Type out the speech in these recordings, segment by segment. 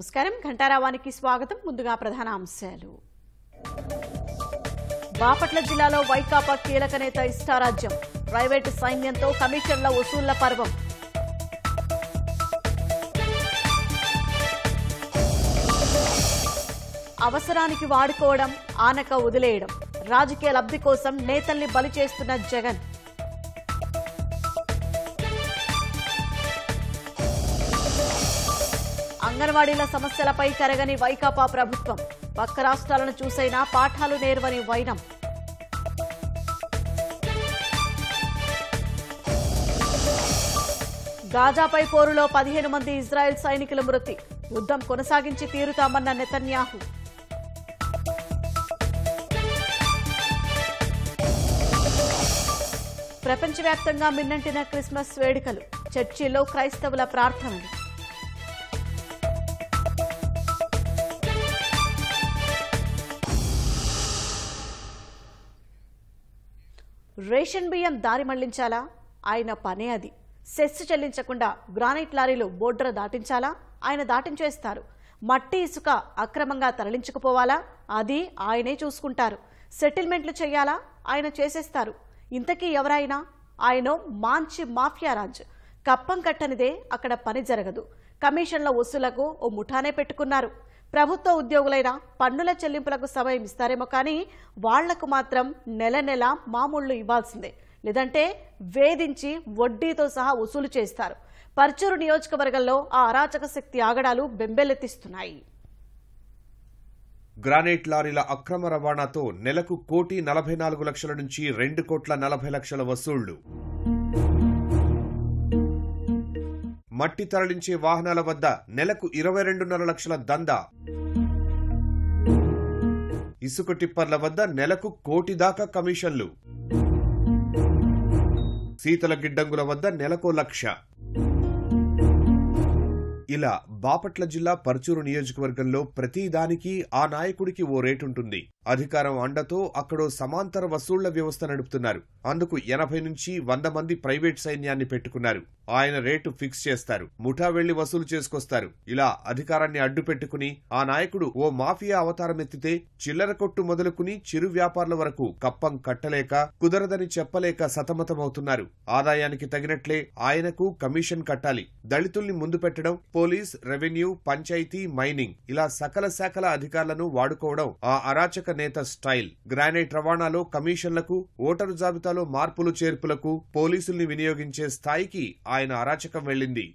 నమస్కారం ఘంటారావానికి స్వాగతం ముందుగా ప్రధాన అంశాలు బాపట్ల జిల్లాలో వైకాపా కీలక నేత ఇష్టారాజ్యం ప్రైవేటు సైన్యంతో కమిషన్ల వసూళ్ల పర్వం అవసరానికి వాడుకోవడం ఆనక వదిలేయడం రాజకీయ లబ్ధి కోసం నేతల్ని బలి చేస్తున్న జగన్ అంగన్వాడీల సమస్యలపై కరగని వైకాపా ప్రభుత్వం పక్క రాష్ట్రాలను చూసైనా పాఠాలు నేర్వని వైనం గాజాపై పోరులో పదిహేను మంది ఇజ్రాయెల్ సైనికుల మృతి యుద్ధం కొనసాగించి తీరుతామన్న నెతన్యాహు ప్రపంచవ్యాప్తంగా మిన్నంటిన క్రిస్మస్ వేడుకలు చర్చిల్లో క్రైస్తవుల ప్రార్థనలు రేషన్ బియ్యం దారి మళ్లించాలా ఆయన పనే అది సెస్ చెల్లించకుండా గ్రానైట్ లారీలు బోర్డర్ దాటించాలా ఆయన దాటించేస్తారు మట్టి ఇసుక అక్రమంగా తరలించుకుపోవాలా అది ఆయనే చూసుకుంటారు సెటిల్మెంట్లు చేయాలా ఆయన చేసేస్తారు ఇంతకీ ఎవరైనా ఆయన మాంచి మాఫియా రాజ్ కప్పం కట్టనిదే అక్కడ పని జరగదు కమిషన్ల వసూలకు ఓ ముఠానే పెట్టుకున్నారు ప్రభుత్వ ఉద్యోగులైనా పన్నుల చెల్లింపులకు సమయం ఇస్తారేమో కానీ వాళ్లకు మాత్రం నెల నెల మామూళ్లు ఇవ్వాల్సిందే లేదంటే వేధించి వడ్డీతో సహా వసూలు చేస్తారు పర్చూరు నియోజకవర్గంలో ఆ అరాచక శక్తి ఆగడాలు బెంబెలెత్తిస్తున్నాయి గ్రానైట్ లారీల అక్రమ రవాణాతో నెలకు కోటి నలభై నాలుగు లక్షల నుంచి రెండు కోట్ల నలభై లక్షల వసూళ్లు మట్టి తరలించే వాహనాల వద్ద నెలకు ఇరవై రెండున్నర లక్షల దంద ఇసుక టిప్పర్ల వద్ద నెలకు కోటి దాకా కమిషన్లు శీతల గిడ్డంగుల వద్ద నెలకో లక్ష ఇలా బాపట్ల జిల్లా పరచూరు నియోజకవర్గంలో ప్రతిదానికి ఆ నాయకుడికి ఓ రేటుంటుంది అధికారం అండతో అక్కడో సమాంతర వసూళ్ల వ్యవస్థ నడుపుతున్నారు అందుకు ఎనభై నుంచి వంద మంది ప్రైవేట్ సైన్యాన్ని పెట్టుకున్నారు ఆయన రేటు ఫిక్స్ చేస్తారు ముఠా వెళ్లి వసూలు చేసుకొస్తారు ఇలా అధికారాన్ని అడ్డు పెట్టుకుని ఆ నాయకుడు ఓ మాఫియా అవతారం ఎత్తితే చిల్లర కొట్టు మొదలుకుని చిరు వ్యాపారుల వరకు కప్పం కట్టలేక కుదరదని చెప్పలేక సతమతమవుతున్నారు ఆదాయానికి తగినట్లే ఆయనకు కమిషన్ కట్టాలి దళితుల్ని ముందు పెట్టడం పోలీస్ రెవెన్యూ పంచాయతీ మైనింగ్ ఇలా సకల శాఖల అధికారులను వాడుకోవడం ఆ అరాచక నేత స్టైల్ గ్రానైట్ రవాణాలో కమిషన్లకు ఓటరు జాబితాలో మార్పులు చేర్పులకు పోలీసుల్ని వినియోగించే స్థాయికి ఆయన అరాచకం వెళ్ళింది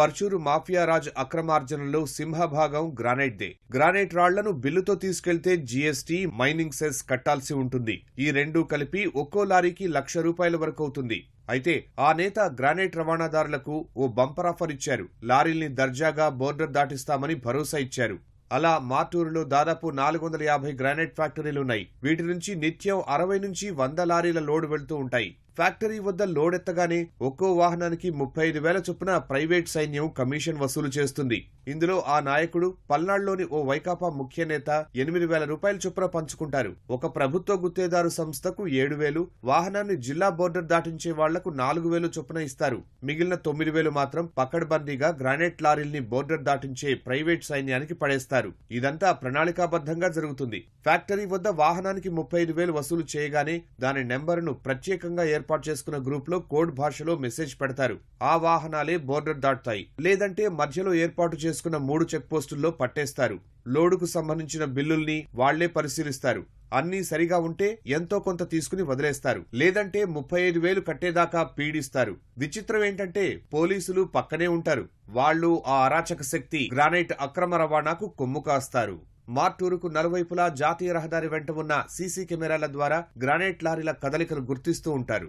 పర్చూరు మాఫియారాజ్ అక్రమార్జనలో సింహభాగం గ్రానైట్దే గ్రానైట్ రాళ్లను బిల్లుతో తీసుకెళ్తే జీఎస్టీ మైనింగ్ సెస్ కట్టాల్సి ఉంటుంది ఈ రెండూ కలిపి ఒక్కో లారీకి లక్ష రూపాయల వరకు అవుతుంది అయితే ఆ నేత గ్రానైట్ రవాణాదారులకు ఓ బంపర్ ఆఫర్ ఇచ్చారు లారీల్ని దర్జాగా బోర్డర్ దాటిస్తామని భరోసా ఇచ్చారు అలా మాటూరులో దాదాపు నాలుగు వందల యాభై గ్రానైట్ ఫ్యాక్టరీలున్నాయి వీటి నుంచి నిత్యం అరవై నుంచి వంద లారీల లోడ్ వెళ్తూ ఉంటాయి ఫ్యాక్టరీ వద్ద లోడ్ ఎత్తగానే ఒక్కో వాహనానికి ముప్పై ఐదు వేల చొప్పున ప్రైవేట్ సైన్యం కమిషన్ వసూలు చేస్తుంది ఇందులో ఆ నాయకుడు పల్నాడులోని ఓ వైకాపా ముఖ్య నేత ఎనిమిది వేల రూపాయల చొప్పున పంచుకుంటారు ఒక ప్రభుత్వ గుత్తేదారు సంస్థకు ఏడు వేలు వాహనాన్ని జిల్లా బోర్డర్ దాటించే వాళ్లకు నాలుగు వేలు చొప్పున ఇస్తారు మిగిలిన తొమ్మిది వేలు మాత్రం పకడ్బందీగా గ్రానైట్ లారీల్ని బోర్డర్ దాటించే ప్రైవేట్ సైన్యానికి పడేస్తారు ఇదంతా ప్రణాళికాబద్ధంగా జరుగుతుంది ఫ్యాక్టరీ వద్ద వాహనానికి ముప్పై ఐదు వేలు వసూలు చేయగానే దాని నెంబరును ప్రత్యేకంగా ఏర్పాటు చేసుకున్న గ్రూప్లో కోడ్ భాషలో మెసేజ్ పెడతారు ఆ వాహనాలే బోర్డర్ దాటుతాయి లేదంటే మధ్యలో ఏర్పాటు చేసుకున్న మూడు చెక్ పోస్టుల్లో పట్టేస్తారు లోడుకు సంబంధించిన బిల్లుల్ని వాళ్లే పరిశీలిస్తారు అన్నీ సరిగా ఉంటే ఎంతో కొంత తీసుకుని వదిలేస్తారు లేదంటే ముప్పై ఐదు వేలు కట్టేదాకా పీడిస్తారు విచిత్రం ఏంటంటే పోలీసులు పక్కనే ఉంటారు వాళ్ళు ఆ అరాచక శక్తి గ్రానైట్ అక్రమ రవాణాకు కొమ్ము కాస్తారు మార్టూరుకు నలువైపులా జాతీయ రహదారి వెంట ఉన్న సీసీ కెమెరాల ద్వారా గ్రానైట్ లారీల కదలికను గుర్తిస్తూ ఉంటారు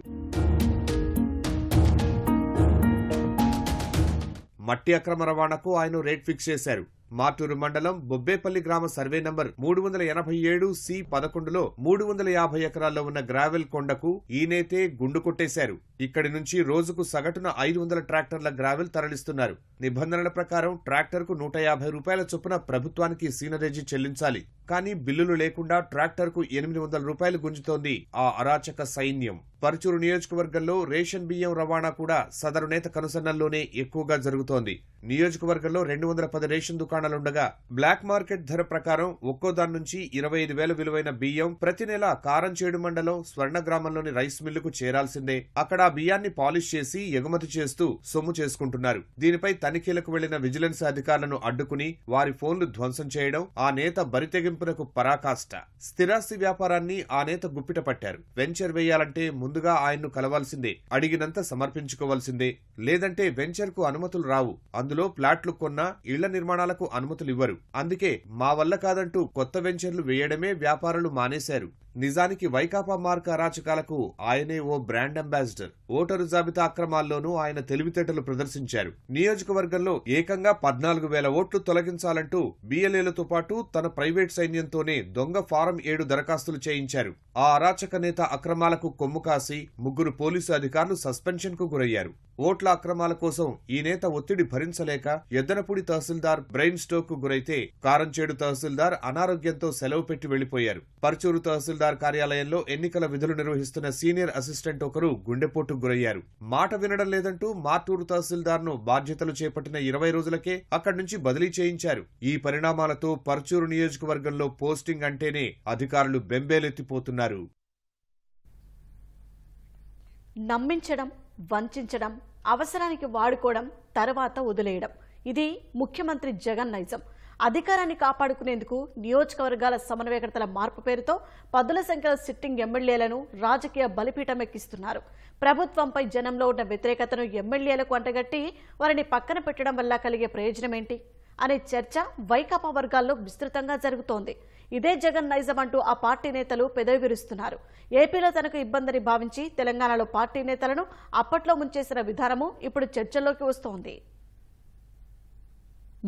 మట్టి అక్రమ రవాణాకు ఆయన రేట్ ఫిక్స్ చేశారు మార్టూరు మండలం బొబ్బేపల్లి గ్రామ సర్వే నంబర్ మూడు వందల ఎనభై ఏడు సి పదకొండులో మూడు వందల యాభై ఎకరాల్లో ఉన్న గ్రావెల్ కొండకు నేతే గుండు కొట్టేశారు ఇక్కడి నుంచి రోజుకు సగటున ఐదు వందల ట్రాక్టర్ల గ్రావెల్ తరలిస్తున్నారు నిబంధనల ప్రకారం ట్రాక్టర్కు నూట యాభై రూపాయల చొప్పున ప్రభుత్వానికి సీనరేజీ చెల్లించాలి కానీ బిల్లులు లేకుండా ట్రాక్టర్కు ఎనిమిది వందల రూపాయలు గుంజుతోంది ఆ అరాచక సైన్యం పరుచూరు నియోజకవర్గంలో రేషన్ బియ్యం రవాణా కూడా సదరు నేత కనుసన్నల్లోనే ఎక్కువగా జరుగుతోంది నియోజకవర్గంలో రెండు వందల పది రేషన్ దుకాణాలు నిర్వహణలుండగా బ్లాక్ మార్కెట్ ధర ప్రకారం ఒక్కో దాని నుంచి ఇరవై ఐదు వేల విలువైన బియ్యం ప్రతి నెల కారంచేడు మండలం స్వర్ణ గ్రామంలోని రైస్ మిల్లుకు చేరాల్సిందే అక్కడ బియ్యాన్ని పాలిష్ చేసి ఎగుమతి చేస్తూ సొమ్ము చేసుకుంటున్నారు దీనిపై తనిఖీలకు వెళ్లిన విజిలెన్స్ అధికారులను అడ్డుకుని వారి ఫోన్లు ధ్వంసం చేయడం ఆ నేత బరితెగింపునకు పరాకాష్ట స్థిరాస్తి వ్యాపారాన్ని ఆ నేత గుప్పిట పట్టారు వెంచర్ వేయాలంటే ముందుగా ఆయన్ను కలవాల్సిందే అడిగినంత సమర్పించుకోవాల్సిందే లేదంటే వెంచర్ కు అనుమతులు రావు అందులో ప్లాట్లు కొన్నా ఇళ్ల నిర్మాణాలకు వ్యాపారాలకు అనుమతులివ్వరు అందుకే మా వల్ల కాదంటూ కొత్త వెంచర్లు వేయడమే వ్యాపారులు మానేశారు నిజానికి వైకాపా మార్క అరాచకాలకు ఆయనే ఓ బ్రాండ్ అంబాసిడర్ ఓటరు జాబితా అక్రమాల్లోనూ ఆయన తెలివితేటలు ప్రదర్శించారు నియోజకవర్గంలో ఏకంగా పద్నాలుగు వేల ఓట్లు తొలగించాలంటూ బీఎల్ఏలతో పాటు తన ప్రైవేట్ సైన్యంతోనే దొంగ ఫారం ఏడు దరఖాస్తులు చేయించారు ఆ అరాచక నేత అక్రమాలకు కొమ్ము కాసి ముగ్గురు పోలీసు అధికారులు సస్పెన్షన్కు గురయ్యారు ఓట్ల అక్రమాల కోసం ఈ నేత ఒత్తిడి భరించలేక ఎద్దనపూడి తహసీల్దార్ బ్రెయిన్ స్ట్రోక్ కు గురైతే కారంచేడు తహసీల్దార్ అనారోగ్యంతో సెలవు పెట్టి వెళ్లిపోయారు పరుచూరు తహసీల్దార్ కార్యాలయంలో ఎన్నికల విధులు నిర్వహిస్తున్న సీనియర్ అసిస్టెంట్ ఒకరు గుండెపోటుకు గురయ్యారు మాట వినడం లేదంటూ మార్టూరు తహసీల్దార్ ను బాధ్యతలు చేపట్టిన ఇరవై రోజులకే అక్కడి నుంచి బదిలీ చేయించారు ఈ పరిణామాలతో పరుచూరు నియోజకవర్గంలో పోస్టింగ్ అంటేనే అధికారులు బెంబేలెత్తిపోతున్నారు నమ్మించడం వంచడం అవసరానికి వాడుకోవడం తర్వాత వదిలేయడం ఇది ముఖ్యమంత్రి జగన్ నైజం అధికారాన్ని కాపాడుకునేందుకు నియోజకవర్గాల సమన్వయకర్తల మార్పు పేరుతో పదుల సంఖ్యల సిట్టింగ్ ఎమ్మెల్యేలను రాజకీయ బలిపీఠం ఎక్కిస్తున్నారు ప్రభుత్వంపై జనంలో ఉన్న వ్యతిరేకతను ఎమ్మెల్యేలకు అంటగట్టి వారిని పక్కన పెట్టడం వల్ల కలిగే ప్రయోజనమేంటి అనే చర్చ వైకాపా వర్గాల్లో విస్తృతంగా జరుగుతోంది ఇదే జగన్ నైజం అంటూ ఆ పార్టీ నేతలు పెదవిరుస్తున్నారు ఏపీలో తనకు ఇబ్బందిని భావించి తెలంగాణలో పార్టీ నేతలను అప్పట్లో ముంచేసిన విధానము ఇప్పుడు చర్చల్లోకి వస్తోంది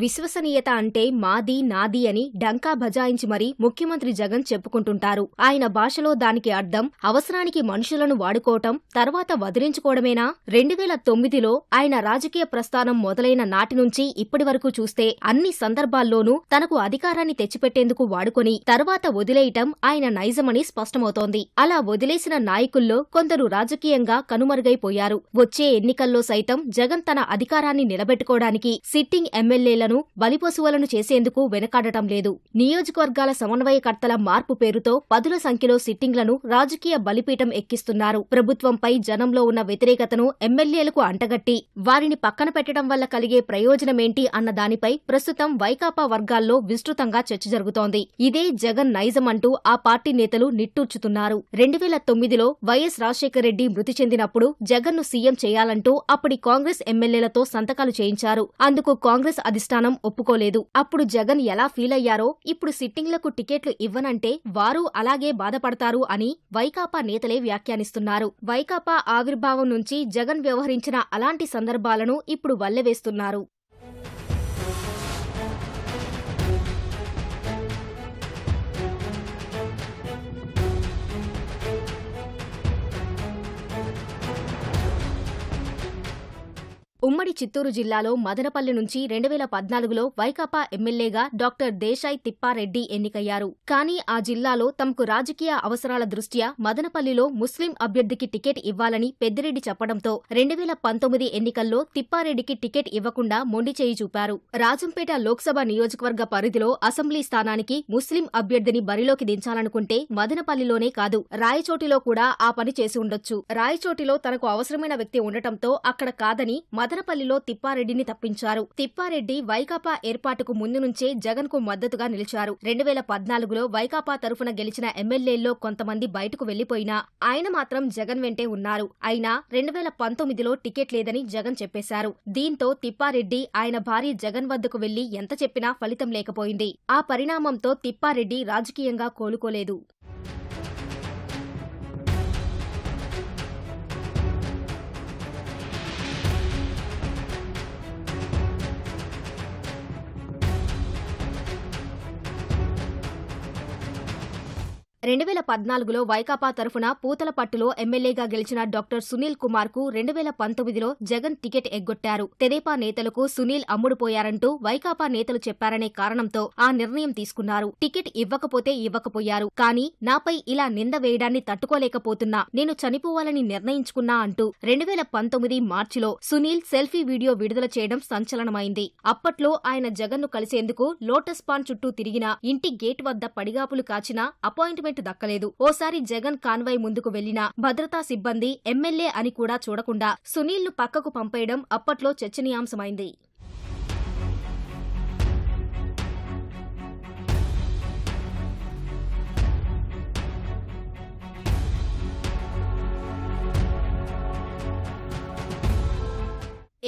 విశ్వసనీయత అంటే మాది నాది అని డంకా బజాయించి మరీ ముఖ్యమంత్రి జగన్ చెప్పుకుంటుంటారు ఆయన భాషలో దానికి అర్థం అవసరానికి మనుషులను వాడుకోవటం తర్వాత వదిలించుకోవడమేనా రెండు వేల తొమ్మిదిలో ఆయన రాజకీయ ప్రస్థానం మొదలైన నాటి నుంచి ఇప్పటి వరకు చూస్తే అన్ని సందర్భాల్లోనూ తనకు అధికారాన్ని తెచ్చిపెట్టేందుకు వాడుకొని తర్వాత వదిలేయటం ఆయన నైజమని స్పష్టమవుతోంది అలా వదిలేసిన నాయకుల్లో కొందరు రాజకీయంగా కనుమరుగైపోయారు వచ్చే ఎన్నికల్లో సైతం జగన్ తన అధికారాన్ని నిలబెట్టుకోవడానికి సిట్టింగ్ ఎమ్మెల్యేల పశువులను బలిపశువులను చేసేందుకు వెనకాడటం లేదు నియోజకవర్గాల సమన్వయకర్తల మార్పు పేరుతో పదుల సంఖ్యలో సిట్టింగ్లను రాజకీయ బలిపీఠం ఎక్కిస్తున్నారు ప్రభుత్వంపై జనంలో ఉన్న వ్యతిరేకతను ఎమ్మెల్యేలకు అంటగట్టి వారిని పక్కన పెట్టడం వల్ల కలిగే ప్రయోజనమేంటి అన్న దానిపై ప్రస్తుతం వైకాపా వర్గాల్లో విస్తృతంగా చర్చ జరుగుతోంది ఇదే జగన్ నైజం అంటూ ఆ పార్టీ నేతలు నిట్టూర్చుతున్నారు రెండు వేల తొమ్మిదిలో వైఎస్ రాజశేఖర రెడ్డి మృతి చెందినప్పుడు జగన్ను సీఎం చేయాలంటూ అప్పటి కాంగ్రెస్ ఎమ్మెల్యేలతో సంతకాలు చేయించారు అందుకు కాంగ్రెస్ అధిష్టానం స్థానం ఒప్పుకోలేదు అప్పుడు జగన్ ఎలా ఫీల్ అయ్యారో ఇప్పుడు సిట్టింగ్లకు టికెట్లు ఇవ్వనంటే వారు అలాగే బాధపడతారు అని వైకాపా నేతలే వ్యాఖ్యానిస్తున్నారు వైకాపా ఆవిర్భావం నుంచి జగన్ వ్యవహరించిన అలాంటి సందర్భాలను ఇప్పుడు వల్లెవేస్తున్నారు ఉమ్మడి చిత్తూరు జిల్లాలో మదనపల్లి నుంచి రెండు వేల పద్నాలుగులో వైకాపా ఎమ్మెల్యేగా డాక్టర్ దేశాయ్ తిప్పారెడ్డి ఎన్నికయ్యారు కానీ ఆ జిల్లాలో తమకు రాజకీయ అవసరాల దృష్ట్యా మదనపల్లిలో ముస్లిం అభ్యర్థికి టికెట్ ఇవ్వాలని పెద్దిరెడ్డి చెప్పడంతో రెండు వేల పంతొమ్మిది ఎన్నికల్లో తిప్పారెడ్డికి టికెట్ ఇవ్వకుండా మొండిచేయి చూపారు రాజంపేట లోక్సభ నియోజకవర్గ పరిధిలో అసెంబ్లీ స్థానానికి ముస్లిం అభ్యర్థిని బరిలోకి దించాలనుకుంటే మదనపల్లిలోనే కాదు రాయచోటిలో కూడా ఆ పని చేసి ఉండొచ్చు రాయచోటిలో తనకు అవసరమైన వ్యక్తి ఉండటంతో అక్కడ కాదని మదన మదనపల్లిలో తిప్పారెడ్డిని తప్పించారు తిప్పారెడ్డి వైకాపా ఏర్పాటుకు ముందు నుంచే జగన్ కు మద్దతుగా నిలిచారు రెండు వేల పద్నాలుగులో వైకాపా తరఫున గెలిచిన ఎమ్మెల్యేల్లో కొంతమంది బయటకు వెళ్లిపోయినా ఆయన మాత్రం జగన్ వెంటే ఉన్నారు అయినా రెండు వేల పంతొమ్మిదిలో టికెట్ లేదని జగన్ చెప్పేశారు దీంతో తిప్పారెడ్డి ఆయన భార్య జగన్ వద్దకు వెళ్లి ఎంత చెప్పినా ఫలితం లేకపోయింది ఆ పరిణామంతో తిప్పారెడ్డి రాజకీయంగా కోలుకోలేదు రెండు వేల పద్నాలుగులో వైకాపా తరఫున పూతలపట్టులో ఎమ్మెల్యేగా గెలిచిన డాక్టర్ సునీల్ కుమార్ కు రెండు వేల పంతొమ్మిదిలో జగన్ టికెట్ ఎగ్గొట్టారు తెదేపా నేతలకు సునీల్ అమ్ముడుపోయారంటూ వైకాపా నేతలు చెప్పారనే కారణంతో ఆ నిర్ణయం తీసుకున్నారు టికెట్ ఇవ్వకపోతే ఇవ్వకపోయారు కానీ నాపై ఇలా నింద వేయడాన్ని తట్టుకోలేకపోతున్నా నేను చనిపోవాలని నిర్ణయించుకున్నా అంటూ రెండు వేల పంతొమ్మిది మార్చిలో సునీల్ సెల్ఫీ వీడియో విడుదల చేయడం సంచలనమైంది అప్పట్లో ఆయన జగన్ను కలిసేందుకు లోటస్ పాన్ చుట్టూ తిరిగిన ఇంటి గేట్ వద్ద పడిగాపులు కాచినా అపాయింట్మెంట్ కంప్లైంట్ దక్కలేదు ఓసారి జగన్ కాన్వాయ్ ముందుకు వెళ్లిన భద్రతా సిబ్బంది ఎమ్మెల్యే అని కూడా చూడకుండా సునీల్ను పక్కకు పంపేయడం అప్పట్లో చర్చనీయాంశమైంది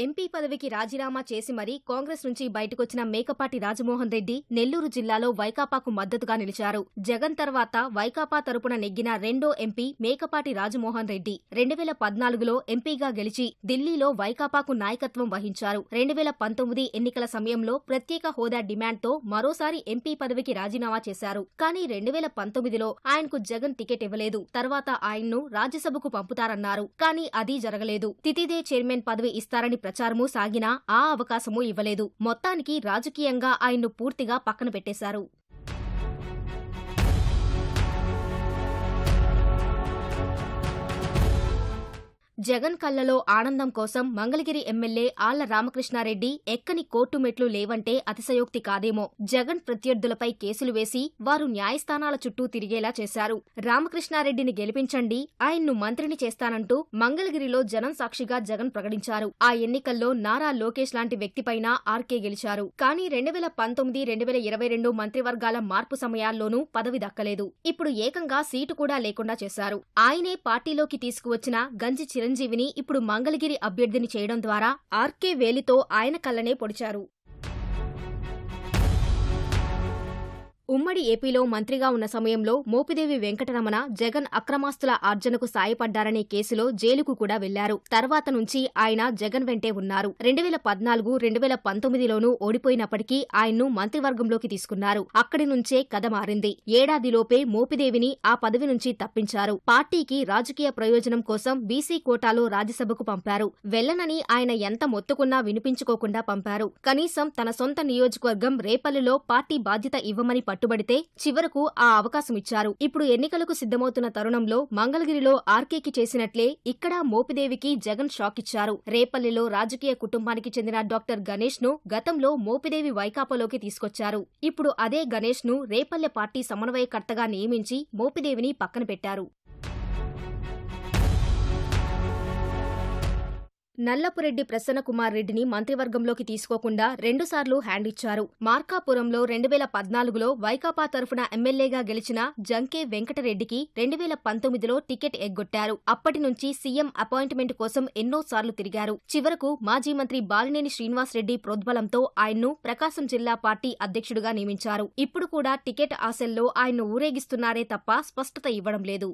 ఎంపీ పదవికి రాజీనామా చేసి మరీ కాంగ్రెస్ నుంచి బయటకొచ్చిన మేకపాటి రాజమోహన్ రెడ్డి నెల్లూరు జిల్లాలో వైకాపాకు మద్దతుగా నిలిచారు జగన్ తర్వాత వైకాపా తరపున నెగ్గిన రెండో ఎంపీ మేకపాటి రాజమోహన్ రెడ్డి రెండు వేల పద్నాలుగులో ఎంపీగా గెలిచి ఢిల్లీలో వైకాపాకు నాయకత్వం వహించారు రెండు వేల పంతొమ్మిది ఎన్నికల సమయంలో ప్రత్యేక హోదా డిమాండ్తో మరోసారి ఎంపీ పదవికి రాజీనామా చేశారు కానీ రెండు వేల పంతొమ్మిదిలో ఆయనకు జగన్ టికెట్ ఇవ్వలేదు తర్వాత ఆయన్ను రాజ్యసభకు పంపుతారన్నారు కానీ అది జరగలేదు తితిదే చైర్మన్ పదవి ఇస్తారని ప్రచారము సాగినా ఆ అవకాశమూ ఇవ్వలేదు మొత్తానికి రాజకీయంగా ఆయన్ను పూర్తిగా పక్కన పెట్టేశారు జగన్ కళ్లలో ఆనందం కోసం మంగళగిరి ఎమ్మెల్యే ఆళ్ల రామకృష్ణారెడ్డి ఎక్కని కోర్టు మెట్లు లేవంటే అతిశయోక్తి కాదేమో జగన్ ప్రత్యర్థులపై కేసులు వేసి వారు న్యాయస్థానాల చుట్టూ తిరిగేలా చేశారు రామకృష్ణారెడ్డిని గెలిపించండి ఆయన్ను మంత్రిని చేస్తానంటూ మంగళగిరిలో జనం సాక్షిగా జగన్ ప్రకటించారు ఆ ఎన్నికల్లో నారా లోకేష్ లాంటి వ్యక్తిపైన ఆర్కే గెలిచారు కానీ రెండు వేల పంతొమ్మిది రెండు వేల ఇరవై రెండు మంత్రివర్గాల మార్పు సమయాల్లోనూ పదవి దక్కలేదు ఇప్పుడు ఏకంగా సీటు కూడా లేకుండా చేశారు ఆయనే పార్టీలోకి తీసుకువచ్చిన గంజి చిరంజీవి చిరంజీవిని ఇప్పుడు మంగళగిరి అభ్యర్థిని చేయడం ద్వారా ఆర్కే వేలితో ఆయన కళ్ళనే పొడిచారు ఉమ్మడి ఏపీలో మంత్రిగా ఉన్న సమయంలో మోపిదేవి వెంకటరమణ జగన్ అక్రమాస్తుల ఆర్జనకు సాయపడ్డారనే కేసులో జైలుకు కూడా వెళ్లారు తర్వాత నుంచి ఆయన జగన్ వెంటే ఉన్నారు రెండు వేల పద్నాలుగు రెండు వేల పంతొమ్మిదిలోనూ ఓడిపోయినప్పటికీ ఆయన్ను మంత్రివర్గంలోకి తీసుకున్నారు అక్కడి నుంచే కథ మారింది ఏడాదిలోపే మోపిదేవిని ఆ పదవి నుంచి తప్పించారు పార్టీకి రాజకీయ ప్రయోజనం కోసం బీసీ కోటాలో రాజ్యసభకు పంపారు వెళ్లనని ఆయన ఎంత మొత్తుకున్నా వినిపించుకోకుండా పంపారు కనీసం తన సొంత నియోజకవర్గం రేపల్లిలో పార్టీ బాధ్యత ఇవ్వమని పట్టుబడితే చివరకు ఆ అవకాశం ఇచ్చారు ఇప్పుడు ఎన్నికలకు సిద్ధమవుతున్న తరుణంలో మంగళగిరిలో ఆర్కేకి చేసినట్లే ఇక్కడ మోపిదేవికి జగన్ షాక్ ఇచ్చారు రేపల్లిలో రాజకీయ కుటుంబానికి చెందిన డాక్టర్ గణేష్ ను గతంలో మోపిదేవి వైకాపాలోకి తీసుకొచ్చారు ఇప్పుడు అదే గణేష్ ను రేపల్లె పార్టీ సమన్వయకర్తగా నియమించి మోపిదేవిని పక్కన పెట్టారు నల్లపురెడ్డి ప్రసన్నకుమార్ రెడ్డిని మంత్రివర్గంలోకి తీసుకోకుండా రెండుసార్లు హ్యాండ్ ఇచ్చారు మార్కాపురంలో రెండు వేల పద్నాలుగులో వైకాపా తరఫున ఎమ్మెల్యేగా గెలిచిన జంకే వెంకటరెడ్డికి రెండు వేల పంతొమ్మిదిలో టికెట్ ఎగ్గొట్టారు అప్పటి నుంచి సీఎం అపాయింట్మెంట్ కోసం ఎన్నోసార్లు తిరిగారు చివరకు మాజీ మంత్రి బాలినేని శ్రీనివాసరెడ్డి ప్రోద్బలంతో ఆయన్ను ప్రకాశం జిల్లా పార్టీ అధ్యక్షుడిగా నియమించారు ఇప్పుడు కూడా టికెట్ ఆశల్లో ఆయన్ను ఊరేగిస్తున్నారే తప్ప స్పష్టత ఇవ్వడం లేదు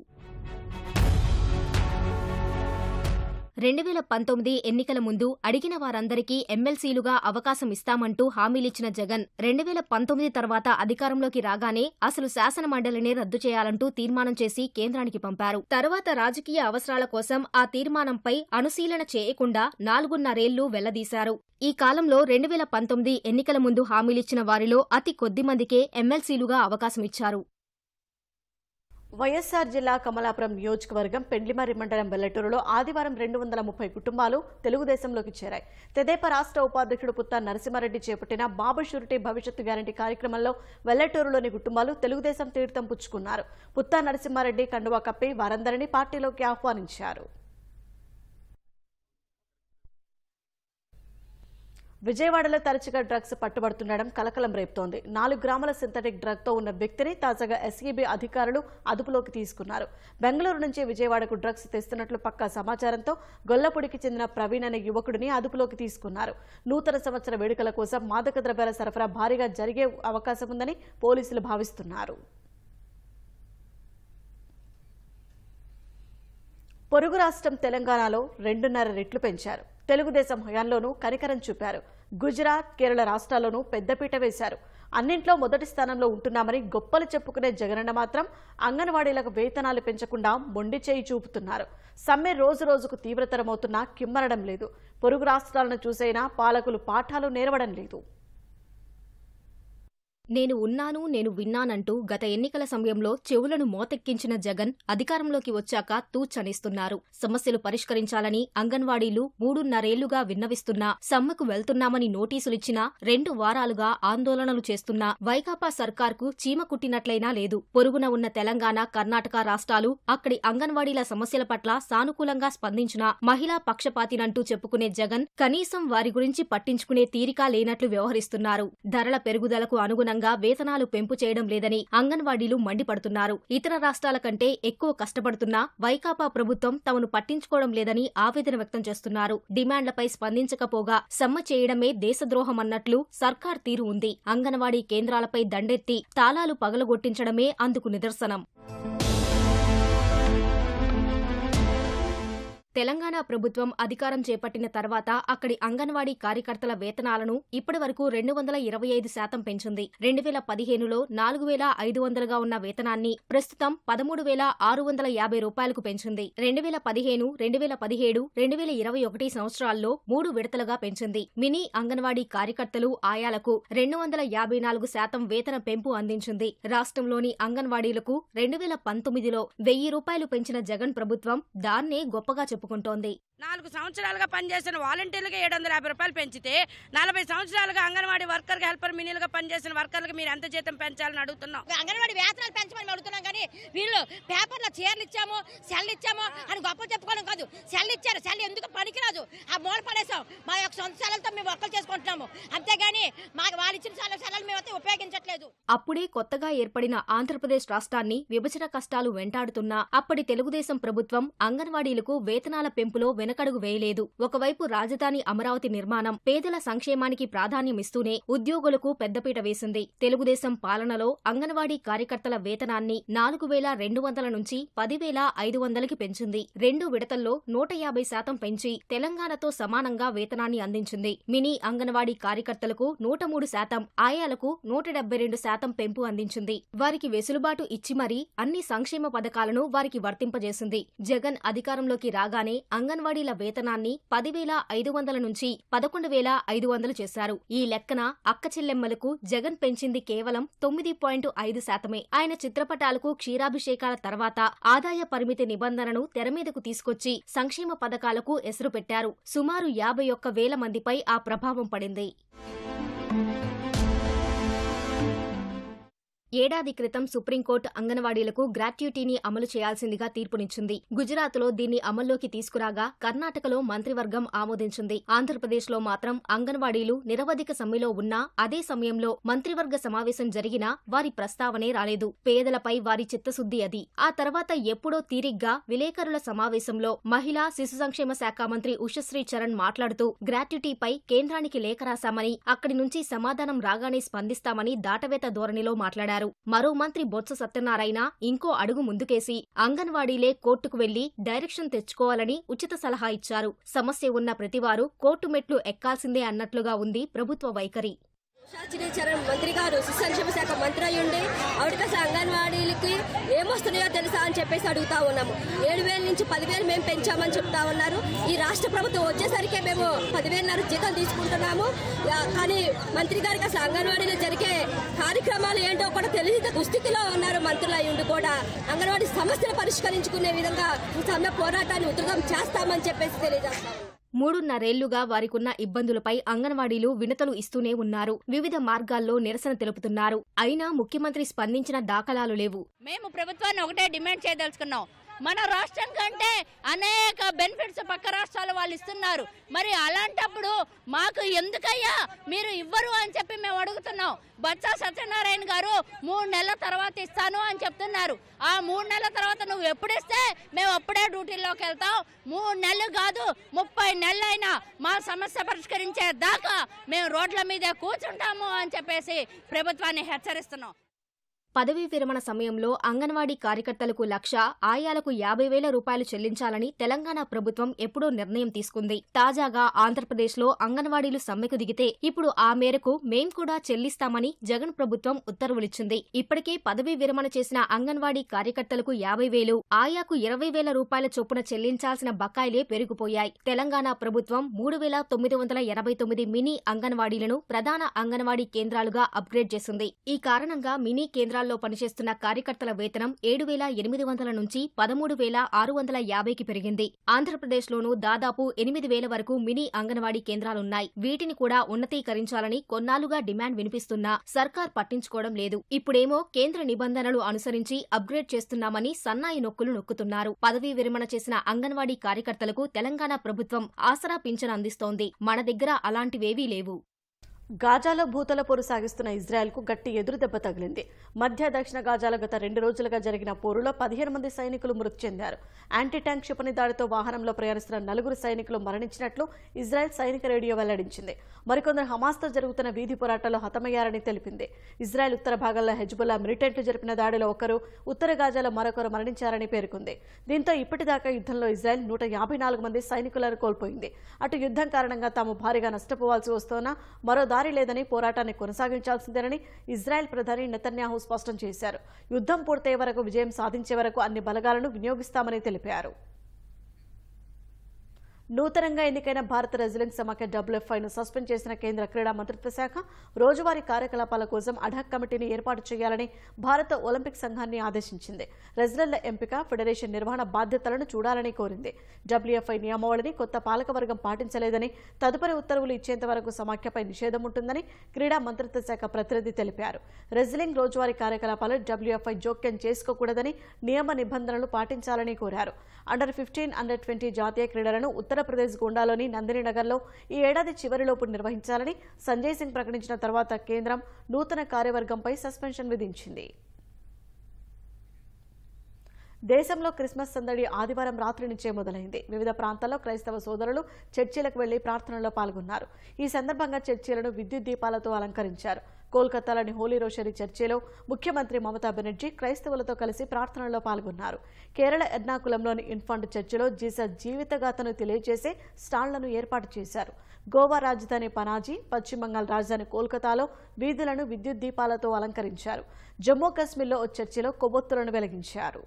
రెండు వేల పంతొమ్మిది ఎన్నికల ముందు అడిగిన వారందరికీ ఎమ్మెల్సీలుగా అవకాశం ఇస్తామంటూ హామీలిచ్చిన జగన్ రెండు వేల పంతొమ్మిది తర్వాత అధికారంలోకి రాగానే అసలు శాసన మండలినే రద్దు చేయాలంటూ తీర్మానం చేసి కేంద్రానికి పంపారు తర్వాత రాజకీయ అవసరాల కోసం ఆ తీర్మానంపై అనుశీలన చేయకుండా నాలుగున్నరేళ్లు వెల్లదీశారు ఈ కాలంలో రెండు వేల పంతొమ్మిది ఎన్నికల ముందు హామీలిచ్చిన వారిలో అతి కొద్దిమందికే ఎమ్మెల్సీలుగా అవకాశమిచ్చారు వైఎస్సార్ జిల్లా కమలాపురం నియోజకవర్గం పెండ్లిమారి మండలం వెల్లటూరులో ఆదివారం రెండు వందల ముప్పై కుటుంబాలు తెలుగుదేశంలోకి చేరాయి తెదేప రాష్ట్ర ఉపాధ్యక్షుడు పుత్త నరసింహారెడ్డి చేపట్టిన బాబు షూరిటీ భవిష్యత్తు గ్యారంటీ కార్యక్రమంలో వెల్లటూరులోని కుటుంబాలు తెలుగుదేశం తీర్థం పుచ్చుకున్నారు పుత్త నరసింహారెడ్డి కండువా కప్పి వారందరినీ పార్టీలోకి ఆహ్వానించారు విజయవాడలో తరచుగా డ్రగ్స్ పట్టుబడుతుండడం కలకలం రేపుతోంది నాలుగు గ్రాముల సింథటిక్ డ్రగ్తో ఉన్న వ్యక్తిని తాజాగా ఎస్ఈబీ అధికారులు అదుపులోకి తీసుకున్నారు బెంగళూరు నుంచి విజయవాడకు డ్రగ్స్ తెస్తున్నట్లు పక్కా సమాచారంతో గొల్లపూడికి చెందిన ప్రవీణ్ అనే యువకుడిని అదుపులోకి తీసుకున్నారు నూతన సంవత్సర వేడుకల కోసం మాదక ద్రవ్యాల సరఫరా భారీగా జరిగే అవకాశం ఉందని పోలీసులు భావిస్తున్నారు పొరుగు రాష్ట్రం తెలంగాణలో రెండున్నర రెట్లు పెంచారు తెలుగుదేశం హయాంలోనూ కనికరం చూపారు గుజరాత్ కేరళ రాష్ట్రాల్లోనూ పెద్దపీట వేశారు అన్నింట్లో మొదటి స్థానంలో ఉంటున్నామని గొప్పలు చెప్పుకునే జగనన్న మాత్రం అంగన్వాడీలకు వేతనాలు పెంచకుండా మొండి చేయి చూపుతున్నారు సమ్మె రోజు రోజుకు తీవ్రతరమవుతున్నా కిమ్మరడం లేదు పొరుగు రాష్ట్రాలను చూసైనా పాలకులు పాఠాలు నేర్వడం లేదు నేను ఉన్నాను నేను విన్నానంటూ గత ఎన్నికల సమయంలో చెవులను మోతెక్కించిన జగన్ అధికారంలోకి వచ్చాక తూచనిస్తున్నారు సమస్యలు పరిష్కరించాలని అంగన్వాడీలు మూడున్నరేళ్లుగా విన్నవిస్తున్నా సమ్మెకు వెళ్తున్నామని నోటీసులిచ్చినా రెండు వారాలుగా ఆందోళనలు చేస్తున్నా వైకాపా సర్కార్కు చీమ కుట్టినట్లయినా లేదు పొరుగున ఉన్న తెలంగాణ కర్ణాటక రాష్ట్రాలు అక్కడి అంగన్వాడీల సమస్యల పట్ల సానుకూలంగా స్పందించిన మహిళా పక్షపాతినంటూ చెప్పుకునే జగన్ కనీసం వారి గురించి పట్టించుకునే తీరికా లేనట్లు వ్యవహరిస్తున్నారు ధరల పెరుగుదలకు అనుగుణంగా కారణంగా వేతనాలు పెంపు చేయడం లేదని అంగన్వాడీలు మండిపడుతున్నారు ఇతర రాష్ట్రాల కంటే ఎక్కువ కష్టపడుతున్నా వైకాపా ప్రభుత్వం తమను పట్టించుకోవడం లేదని ఆవేదన వ్యక్తం చేస్తున్నారు డిమాండ్లపై స్పందించకపోగా సమ్మె చేయడమే దేశద్రోహమన్నట్లు సర్కార్ తీరు ఉంది అంగన్వాడీ కేంద్రాలపై దండెత్తి తాళాలు పగలగొట్టించడమే అందుకు నిదర్శనం తెలంగాణ ప్రభుత్వం అధికారం చేపట్టిన తర్వాత అక్కడి అంగన్వాడీ కార్యకర్తల వేతనాలను ఇప్పటి వరకు రెండు వందల ఇరవై ఐదు శాతం పెంచింది రెండు వేల పదిహేనులో నాలుగు వేల ఐదు వందలుగా ఉన్న వేతనాన్ని ప్రస్తుతం పదమూడు వేల ఆరు వందల యాభై రూపాయలకు పెంచింది రెండు వేల పదిహేను రెండు వేల పదిహేడు రెండు వేల ఇరవై ఒకటి సంవత్సరాల్లో మూడు విడతలుగా పెంచింది మినీ అంగన్వాడీ కార్యకర్తలు ఆయాలకు రెండు వందల యాభై నాలుగు శాతం వేతన పెంపు అందించింది రాష్ట్రంలోని అంగన్వాడీలకు రెండు వేల పంతొమ్మిదిలో వెయ్యి రూపాయలు పెంచిన జగన్ ప్రభుత్వం దాన్నే గొప్పగా జరుపుకుంటోంది నాలుగు సంవత్సరాలుగా పనిచేసిన వాలంటీర్లుగా ఏడు వందల యాభై రూపాయలు పెంచితే నలభై సంవత్సరాలుగా అంగన్వాడీ వర్కర్గా హెల్పర్ మినీలుగా పనిచేసిన వర్కర్లకు మీరు ఎంత జీతం పెంచాలని అడుగుతున్నాం అంగన్వాడీ వేతనాలు పెంచమని అడుగుతున్నాం కానీ వీళ్ళు పేపర్లో చీరలు ఇచ్చాము సెల్ ఇచ్చాము అని గొప్ప చెప్పుకోవడం కాదు సెల్ ఇచ్చారు సెల్ ఎందుకు పనికిరాదు ఆ మూల పడేసాం మా యొక్క సొంత సెలవులతో మేము వర్కలు చేసుకుంటున్నాము అంతేగాని మాకు వాళ్ళు ఇచ్చిన సెలవులు మేము అయితే ఉపయోగించట్లేదు అప్పుడే కొత్తగా ఏర్పడిన ఆంధ్రప్రదేశ్ రాష్ట్రాన్ని విభజన కష్టాలు వెంటాడుతున్నా అప్పటి తెలుగుదేశం ప్రభుత్వం అంగన్వాడీలకు వేతనాల పెంపులో వెనక వెనకడుగు వేయలేదు ఒకవైపు రాజధాని అమరావతి నిర్మాణం పేదల సంక్షేమానికి ప్రాధాన్యమిస్తూనే ఉద్యోగులకు పెద్దపీట వేసింది తెలుగుదేశం పాలనలో అంగన్వాడీ కార్యకర్తల వేతనాన్ని నాలుగు వేల రెండు వందల నుంచి పదివేల ఐదు వందలకి పెంచింది రెండు విడతల్లో నూట యాభై శాతం పెంచి తెలంగాణతో సమానంగా వేతనాన్ని అందించింది మినీ అంగన్వాడీ కార్యకర్తలకు నూట మూడు శాతం ఆయాలకు నూట డెబ్బై రెండు శాతం పెంపు అందించింది వారికి వెసులుబాటు ఇచ్చి మరీ అన్ని సంక్షేమ పథకాలను వారికి వర్తింపజేసింది జగన్ అధికారంలోకి రాగానే అంగన్వాడీ అంగన్వాడీల వేతనాన్ని పదివేల ఐదు వందల నుంచి పదకొండు వేల ఐదు వందలు చేశారు ఈ లెక్కన అక్క చెల్లెమ్మలకు జగన్ పెంచింది కేవలం తొమ్మిది పాయింట్ ఐదు శాతమే ఆయన చిత్రపటాలకు క్షీరాభిషేకాల తర్వాత ఆదాయ పరిమితి నిబంధనను తెరమీదకు తీసుకొచ్చి సంక్షేమ పథకాలకు ఎసురు పెట్టారు సుమారు యాభై ఒక్క వేల మందిపై ఆ ప్రభావం పడింది ఏడాది క్రితం సుప్రీంకోర్టు అంగన్వాడీలకు గ్రాట్యుటీని అమలు చేయాల్సిందిగా తీర్పునిచ్చింది గుజరాత్లో దీన్ని అమల్లోకి తీసుకురాగా కర్ణాటకలో మంత్రివర్గం ఆమోదించింది ఆంధ్రప్రదేశ్లో మాత్రం అంగన్వాడీలు నిరవధిక సమ్మెలో ఉన్నా అదే సమయంలో మంత్రివర్గ సమావేశం జరిగినా వారి ప్రస్తావనే రాలేదు పేదలపై వారి చిత్తశుద్ది అది ఆ తర్వాత ఎప్పుడో తీరిగ్గా విలేకరుల సమావేశంలో మహిళా శిశు సంక్షేమ శాఖ మంత్రి ఉషశ్రీ చరణ్ మాట్లాడుతూ గ్రాట్యుటీపై కేంద్రానికి లేఖ రాశామని అక్కడి నుంచి సమాధానం రాగానే స్పందిస్తామని దాటవేత ధోరణిలో మాట్లాడారు చేశారు మరో మంత్రి బొత్స సత్యనారాయణ ఇంకో అడుగు ముందుకేసి అంగన్వాడీలే కోర్టుకు వెళ్లి డైరెక్షన్ తెచ్చుకోవాలని ఉచిత సలహా ఇచ్చారు సమస్య ఉన్న ప్రతివారు కోర్టు మెట్లు ఎక్కాల్సిందే అన్నట్లుగా ఉంది ప్రభుత్వ వైఖరి చరణ్ మంత్రి గారు శిశు సంక్షేమ శాఖ మంత్రి అయ్యుండి ఆవిడక అంగన్వాడీలకి ఏమొస్తున్నాయో తెలుసా అని చెప్పేసి అడుగుతా ఉన్నాము ఏడు వేల నుంచి పదివేలు మేము పెంచామని చెప్తా ఉన్నారు ఈ రాష్ట్ర ప్రభుత్వం వచ్చేసరికి మేము పదివేలన్నర జీతం తీసుకుంటున్నాము కానీ మంత్రి గారికి అసలు అంగన్వాడీలో జరిగే కార్యక్రమాలు ఏంటో కూడా తెలిసి దుస్థితిలో ఉన్నారు మంత్రులు ఉండి కూడా అంగన్వాడీ సమస్యలు పరిష్కరించుకునే విధంగా ఈ సమ్మె పోరాటాన్ని ఉధృతం చేస్తామని చెప్పేసి తెలియజేస్తాము మూడున్నరేళ్లుగా వారికున్న ఇబ్బందులపై అంగన్వాడీలు వినతలు ఇస్తూనే ఉన్నారు వివిధ మార్గాల్లో నిరసన తెలుపుతున్నారు అయినా ముఖ్యమంత్రి స్పందించిన దాఖలాలు లేవు మేము ప్రభుత్వాన్ని ఒకటే డిమాండ్ చేయదలుచుకున్నాం మన రాష్ట్రం కంటే అనేక బెనిఫిట్స్ పక్క రాష్ట్రాలు వాళ్ళు ఇస్తున్నారు మరి అలాంటప్పుడు మాకు ఎందుకయ్యా మీరు ఇవ్వరు అని చెప్పి మేము అడుగుతున్నాం బొత్స సత్యనారాయణ గారు మూడు నెలల తర్వాత ఇస్తాను అని చెప్తున్నారు ఆ మూడు నెలల తర్వాత నువ్వు ఎప్పుడు ఇస్తే మేము అప్పుడే డ్యూటీలోకి వెళ్తాం మూడు నెలలు కాదు ముప్పై నెలలైనా మా సమస్య పరిష్కరించే దాకా మేము రోడ్ల మీదే కూర్చుంటాము అని చెప్పేసి ప్రభుత్వాన్ని హెచ్చరిస్తున్నాం పదవీ విరమణ సమయంలో అంగన్వాడీ కార్యకర్తలకు లక్ష ఆయాలకు యాభై వేల రూపాయలు చెల్లించాలని తెలంగాణ ప్రభుత్వం ఎప్పుడో నిర్ణయం తీసుకుంది తాజాగా ఆంధ్రప్రదేశ్లో అంగన్వాడీలు సమ్మెకు దిగితే ఇప్పుడు ఆ మేరకు మేం కూడా చెల్లిస్తామని జగన్ ప్రభుత్వం ఉత్తర్వులిచ్చింది ఇప్పటికే పదవీ విరమణ చేసిన అంగన్వాడీ కార్యకర్తలకు యాభై వేలు ఆయాకు ఇరవై వేల రూపాయల చొప్పున చెల్లించాల్సిన బకాయిలే పెరిగిపోయాయి తెలంగాణ ప్రభుత్వం మూడు వేల తొమ్మిది వందల ఎనభై తొమ్మిది మినీ అంగన్వాడీలను ప్రధాన అంగన్వాడీ కేంద్రాలుగా అప్గ్రేడ్ చేసింది ఈ కారణంగా మినీ కేంద్రాలు కేంద్రాల్లో పనిచేస్తున్న కార్యకర్తల వేతనం ఏడు వేల ఎనిమిది వందల నుంచి పదమూడు వేల ఆరు వందల యాభైకి పెరిగింది ఆంధ్రప్రదేశ్లోనూ దాదాపు ఎనిమిది వేల వరకు మినీ అంగన్వాడీ కేంద్రాలున్నాయి వీటిని కూడా ఉన్నతీకరించాలని కొన్నాళ్లుగా డిమాండ్ వినిపిస్తున్నా సర్కార్ పట్టించుకోవడం లేదు ఇప్పుడేమో కేంద్ర నిబంధనలు అనుసరించి అప్గ్రేడ్ చేస్తున్నామని సన్నాయి నొక్కులు నొక్కుతున్నారు పదవీ విరమణ చేసిన అంగన్వాడీ కార్యకర్తలకు తెలంగాణ ప్రభుత్వం ఆసరా పింఛన్ అందిస్తోంది మన దగ్గర అలాంటివేవీ లేవు గాజాలో భూతల పోరు సాగిస్తున్న ఇజ్రాయెల్కు గట్టి ఎదురుదెబ్బ తగిలింది మధ్య దక్షిణ గాజాలో గత రెండు రోజులుగా జరిగిన పోరులో పదిహేను మంది సైనికులు మృతి చెందారు యాంటీ ట్యాంక్ క్షిపణి దాడితో వాహనంలో ప్రయాణిస్తున్న నలుగురు సైనికులు మరణించినట్లు ఇజ్రాయెల్ సైనిక రేడియో వెల్లడించింది మరికొందరు హమాస్తో జరుగుతున్న వీధి పోరాటాల్లో హతమయ్యారని తెలిపింది ఇజ్రాయెల్ ఉత్తర భాగంలో హెజ్బుల్లా మిలిటెంట్లు జరిపిన దాడిలో ఒకరు ఉత్తర గాజాలో మరొకరు మరణించారని పేర్కొంది దీంతో ఇప్పటిదాకా యుద్ధంలో ఇజ్రాయెల్ నూట యాభై నాలుగు మంది సైనికులను కోల్పోయింది అటు యుద్ధం కారణంగా తాము భారీగా నష్టపోవాల్సి వస్తోన్న మరో దారి లేదని పోరాటాన్ని కొనసాగించాల్సిందేనని ఇజ్రాయెల్ ప్రధాని నెతన్యాహు స్పష్టం చేశారు యుద్ధం పూర్తయ్యే వరకు విజయం సాధించే వరకు అన్ని బలగాలను వినియోగిస్తామని తెలిపారు నూతనంగా ఎన్నికైన భారత రెసిడెన్స్ సమాఖ్య డబ్ల్యూఎఫ్ఐను సస్పెండ్ చేసిన కేంద్ర క్రీడా మంత్రిత్వ శాఖ రోజువారీ కార్యకలాపాల కోసం అడాక్ కమిటీని ఏర్పాటు చేయాలని భారత ఒలింపిక్ సంఘాన్ని ఆదేశించింది రెసిడెంట్ల ఎంపిక ఫెడరేషన్ నిర్వహణ బాధ్యతలను చూడాలని కోరింది డబ్ల్యూఎఫ్ఐ నియమావళిని కొత్త పాలకవర్గం పాటించలేదని తదుపరి ఉత్తర్వులు ఇచ్చేంత వరకు సమాఖ్యపై నిషేధం ఉంటుందని క్రీడా మంత్రిత్వ శాఖ ప్రతినిధి తెలిపారు రెజ్లింగ్ రోజువారీ కార్యకలాపాలు డబ్ల్యూఎఫ్ఐ జోక్యం చేసుకోకూడదని నియమ నిబంధనలు పాటించాలని కోరారు అండర్ ఫిఫ్టీన్ అండర్ ట్వంటీ జాతీయ క్రీడలను ఉత్తర ఆంధ్రప్రదేశ్ గుండాలోని నందిని నగర్లో ఈ ఏడాది చివరిలోపు నిర్వహించాలని సంజయ్ సింగ్ ప్రకటించిన తర్వాత కేంద్రం నూతన కార్యవర్గంపై సస్పెన్షన్ విధించింది దేశంలో క్రిస్మస్ సందడి ఆదివారం రాత్రి నుంచే మొదలైంది వివిధ ప్రాంతాల్లో క్రైస్తవ సోదరులు చర్చిలకు వెళ్లి ప్రార్థనలో పాల్గొన్నారు ఈ సందర్భంగా చర్చిలను విద్యుత్ దీపాలతో అలంకరించారు కోల్కతాలోని హోలీ రోషని చర్చిలో ముఖ్యమంత్రి మమతా బెనర్జీ క్రైస్తవులతో కలిసి ప్రార్థనలో పాల్గొన్నారు కేరళ ఎర్నాకులంలోని ఇన్ఫాంట్ చర్చిలో జీసస్ జీవితగాథను తెలియజేసే స్టాళ్లను ఏర్పాటు చేశారు గోవా రాజధాని పనాజీ పశ్చిమ బంగాల్ రాజధాని కోల్కతాలో వీధులను విద్యుత్ దీపాలతో అలంకరించారు జమ్మూ కశ్మీర్లో ఓ చర్చిలో కొవ్వొత్తులను వెలిగించారు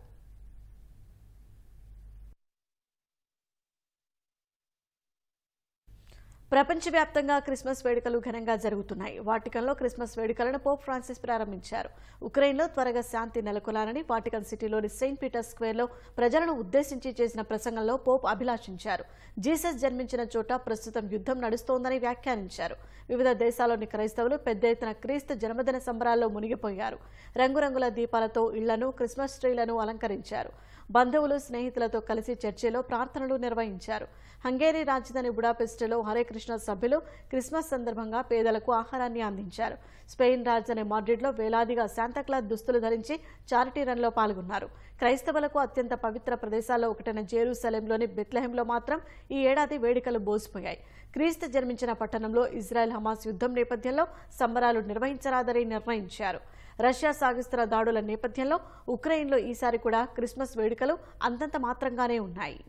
ప్రపంచవ్యాప్తంగా క్రిస్మస్ వేడుకలు ఘనంగా జరుగుతున్నాయి వాటికన్లో క్రిస్మస్ వేడుకలను పోప్ ఫ్రాన్సిస్ ప్రారంభించారు ఉక్రెయిన్లో త్వరగా శాంతి నెలకొలాలని వాటికన్ సిటీలోని సెయింట్ పీటర్స్ స్క్వేర్లో ప్రజలను ఉద్దేశించి చేసిన ప్రసంగంలో పోప్ అభిలాషించారు జీసస్ జన్మించిన చోట ప్రస్తుతం యుద్ధం నడుస్తోందని వ్యాఖ్యానించారు వివిధ దేశాల్లోని క్రైస్తవులు పెద్ద ఎత్తున క్రీస్తు జన్మదిన సంబరాల్లో మునిగిపోయారు రంగురంగుల దీపాలతో ఇళ్లను క్రిస్మస్ ట్రీలను అలంకరించారు బంధువులు స్నేహితులతో కలిసి చర్చిలో ప్రార్థనలు నిర్వహించారు హంగేరీ రాజధాని బుడాపెస్టులో హరే కృష్ణ సభ్యులు క్రిస్మస్ సందర్భంగా పేదలకు ఆహారాన్ని అందించారు స్పెయిన్ రాజధాని మాడ్రిడ్లో వేలాదిగా శాంతాక్లాస్ దుస్తులు ధరించి చారిటీ రన్లో పాల్గొన్నారు క్రైస్తవులకు అత్యంత పవిత్ర ప్రదేశాల్లో ఒకటైన జేరూసలేంలోని బెత్లహెంలో మాత్రం ఈ ఏడాది వేడుకలు బోసిపోయాయి క్రీస్తు జన్మించిన పట్టణంలో ఇజ్రాయెల్ హమాస్ యుద్ధం నేపథ్యంలో సంబరాలు నిర్వహించరాదని నిర్ణయించారు రష్యా సాగిస్తున్న దాడుల నేపథ్యంలో ఉక్రెయిన్లో ఈసారి కూడా క్రిస్మస్ వేడుకలు అంతంత మాత్రంగానే ఉన్నాయి